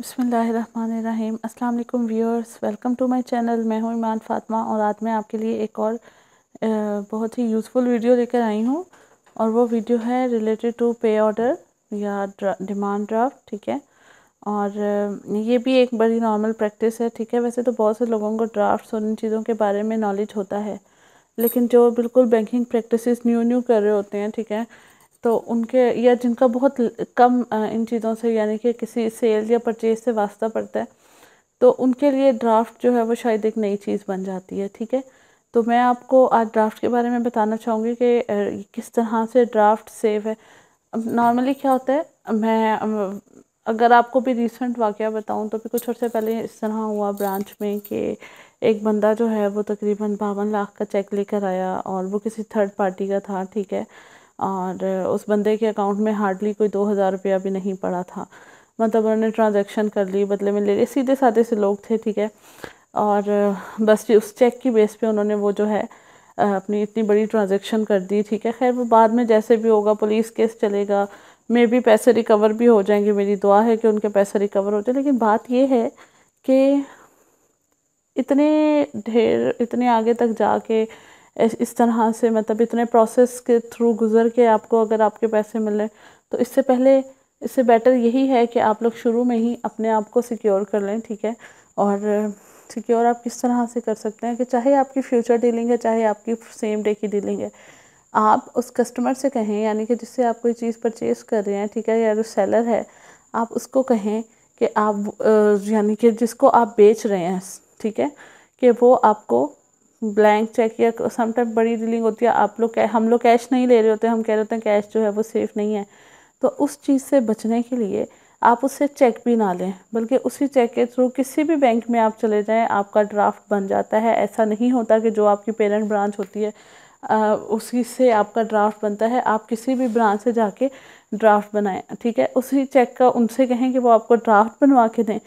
बसमीम् अल्लाम viewers welcome to my channel मैं हूं ईमान फातिमा और आज मैं आपके लिए एक और बहुत ही यूज़फुल वीडियो लेकर आई हूं और वो वीडियो है रिलेटेड टू पे ऑर्डर या डिमांड ड्राफ्ट ठीक है और ये भी एक बड़ी नॉर्मल प्रैक्टिस है ठीक है वैसे तो बहुत से लोगों को ड्राफ्ट्स और इन चीज़ों के बारे में नॉलेज होता है लेकिन जो बिल्कुल बैंकिंग प्रैक्टिस न्यू न्यू कर रहे होते हैं ठीक है तो उनके या जिनका बहुत कम इन चीज़ों से यानी कि किसी सेल या परचेज से वास्ता पड़ता है तो उनके लिए ड्राफ्ट जो है वो शायद एक नई चीज़ बन जाती है ठीक है तो मैं आपको आज ड्राफ्ट के बारे में बताना चाहूँगी कि किस तरह से ड्राफ्ट सेव है नॉर्मली क्या होता है मैं अगर आपको भी रिसेंट वाक़ बताऊँ तो भी कुछ अर्से पहले इस तरह हुआ ब्रांच में कि एक बंदा जो है वो तकरीबन बावन लाख का चेक लेकर आया और वो किसी थर्ड पार्टी का था ठीक है और उस बंदे के अकाउंट में हार्डली कोई दो हज़ार रुपया भी नहीं पड़ा था मतलब उन्होंने ट्रांजेक्शन कर ली बदले में ले लिए सीधे साधे से लोग थे ठीक है और बस उस चेक की बेस पे उन्होंने वो जो है अपनी इतनी बड़ी ट्रांजेक्शन कर दी ठीक है खैर वो बाद में जैसे भी होगा पुलिस केस चलेगा मे भी पैसे रिकवर भी हो जाएंगे मेरी दुआ है कि उनके पैसे रिकवर हो जाए लेकिन बात ये है कि इतने ढेर इतने आगे तक जाके इस तरह से मतलब इतने प्रोसेस के थ्रू गुज़र के आपको अगर आपके पैसे मिले तो इससे पहले इससे बेटर यही है कि आप लोग शुरू में ही अपने आप को सिक्योर कर लें ठीक है और सिक्योर आप किस तरह से कर सकते हैं कि चाहे आपकी फ्यूचर डीलिंग है चाहे आपकी सेम डे की डीलिंग है आप उस कस्टमर से कहें यानी कि जिससे आप कोई चीज़ परचेज़ कर रहे हैं ठीक है या जो सेलर है आप उसको कहें कि आप यानी कि जिसको आप बेच रहे हैं ठीक है कि वो आपको ब्लैंक चेक या समटाइम बड़ी डीलिंग होती है आप लोग हम लोग कैश नहीं ले रहे होते हम कह रहे होते हैं कैश जो है वो सेफ़ नहीं है तो उस चीज़ से बचने के लिए आप उससे चेक भी ना लें बल्कि उसी चेक के थ्रू किसी भी बैंक में आप चले जाएं आपका ड्राफ्ट बन जाता है ऐसा नहीं होता कि जो आपकी पेरेंट ब्रांच होती है आ, उसी से आपका ड्राफ्ट बनता है आप किसी भी ब्रांच से जाके ड्राफ्ट बनाएं ठीक है उसी चेक का उनसे कहें कि वो आपको ड्राफ्ट बनवा के दें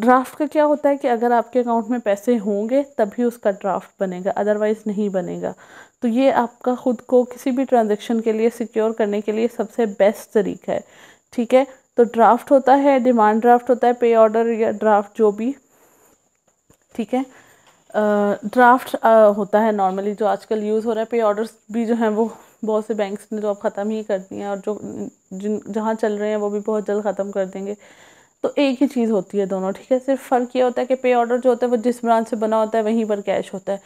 ड्राफ्ट का क्या होता है कि अगर आपके अकाउंट में पैसे होंगे तभी उसका ड्राफ्ट बनेगा अदरवाइज़ नहीं बनेगा तो ये आपका ख़ुद को किसी भी ट्रांजेक्शन के लिए सिक्योर करने के लिए सबसे बेस्ट तरीका है ठीक है तो ड्राफ्ट होता है डिमांड ड्राफ्ट होता है पे ऑर्डर या ड्राफ्ट जो भी ठीक है ड्राफ्ट होता है नॉर्मली जो आजकल यूज़ हो रहा है पे ऑर्डर्स भी जो हैं वो बहुत से बैंक्स ने तो अब ख़त्म ही कर दिए हैं और जो जिन जहाँ चल रहे हैं वो भी बहुत जल्द ख़त्म कर देंगे तो एक ही चीज़ होती है दोनों ठीक है सिर्फ फ़र्क ये होता है कि पे ऑर्डर जो होता है वो जिस ब्रांच से बना होता है वहीं पर कैश होता है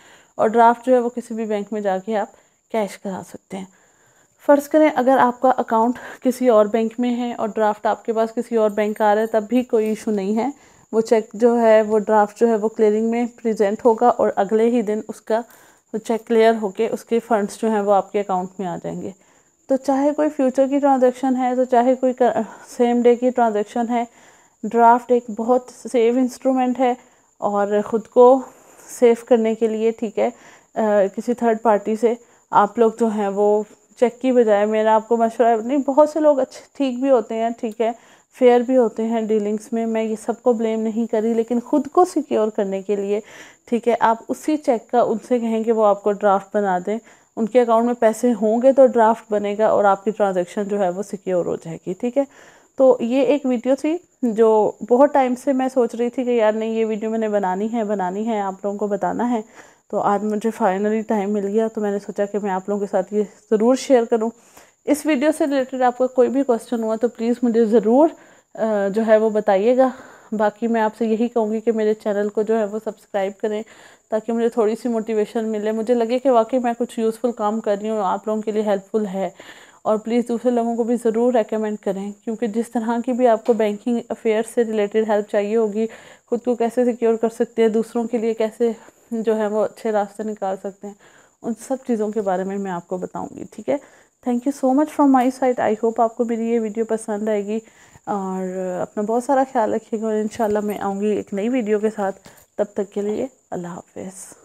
और ड्राफ्ट जो है वो किसी भी बैंक में जाके आप कैश करा सकते हैं फ़र्ज़ करें अगर आपका अकाउंट किसी और बैंक में है और ड्राफ्ट आपके पास किसी और बैंक का आ रहा है तब भी कोई इशू नहीं है वो चेक जो है वो ड्राफ्ट जो है वो क्लियरिंग में प्रेजेंट होगा और अगले ही दिन उसका वो चेक क्लियर होके उसके फ़ंड्स जो हैं वो आपके अकाउंट में आ जाएंगे तो चाहे कोई फ्यूचर की ट्रांजेक्शन है तो चाहे कोई सेम डे की ट्रांजेक्शन है ड्राफ्ट एक बहुत सेफ इंस्ट्रूमेंट है और ख़ुद को सेफ करने के लिए ठीक है आ, किसी थर्ड पार्टी से आप लोग जो हैं वो चेक की बजाय मेरा आपको मशवरा नहीं बहुत से लोग अच्छे ठीक भी होते हैं ठीक है फेयर भी होते हैं डीलिंग्स में मैं ये सबको ब्लेम नहीं करी लेकिन ख़ुद को सिक्योर करने के लिए ठीक है आप उसी चेक का उनसे कहें कि वो आपको ड्राफ्ट बना दें उनके अकाउंट में पैसे होंगे तो ड्राफ्ट बनेगा और आपकी ट्रांजेक्शन जो है वो सिक्योर हो जाएगी ठीक है तो ये एक वीडियो थी जो बहुत टाइम से मैं सोच रही थी कि यार नहीं ये वीडियो मैंने बनानी है बनानी है आप लोगों को बताना है तो आज मुझे फाइनली टाइम मिल गया तो मैंने सोचा कि मैं आप लोगों के साथ ये ज़रूर शेयर करूँ इस वीडियो से रिलेटेड आपका कोई भी क्वेश्चन हुआ तो प्लीज़ मुझे ज़रूर जो है वो बताइएगा बाकी मैं आपसे यही कहूँगी कि मेरे चैनल को जो है वो सब्सक्राइब करें ताकि मुझे थोड़ी सी मोटिवेशन मिले मुझे लगे कि वाकई मैं कुछ यूज़फुल काम कर रही हूँ आप लोगों के लिए हेल्पफुल है और प्लीज़ दूसरे लोगों को भी ज़रूर रेकमेंड करें क्योंकि जिस तरह की भी आपको बैंकिंग अफेयर से रिलेटेड हेल्प चाहिए होगी ख़ुद को कैसे सिक्योर कर सकते हैं दूसरों के लिए कैसे जो है वो अच्छे रास्ते निकाल सकते हैं उन सब चीज़ों के बारे में मैं आपको बताऊँगी ठीक है thank you so much from my side I hope आपको मेरी ये वीडियो पसंद आएगी और अपना बहुत सारा ख्याल रखिएगा और इन मैं आऊँगी एक नई वीडियो के साथ तब तक के लिए अल्लाह हाफिज़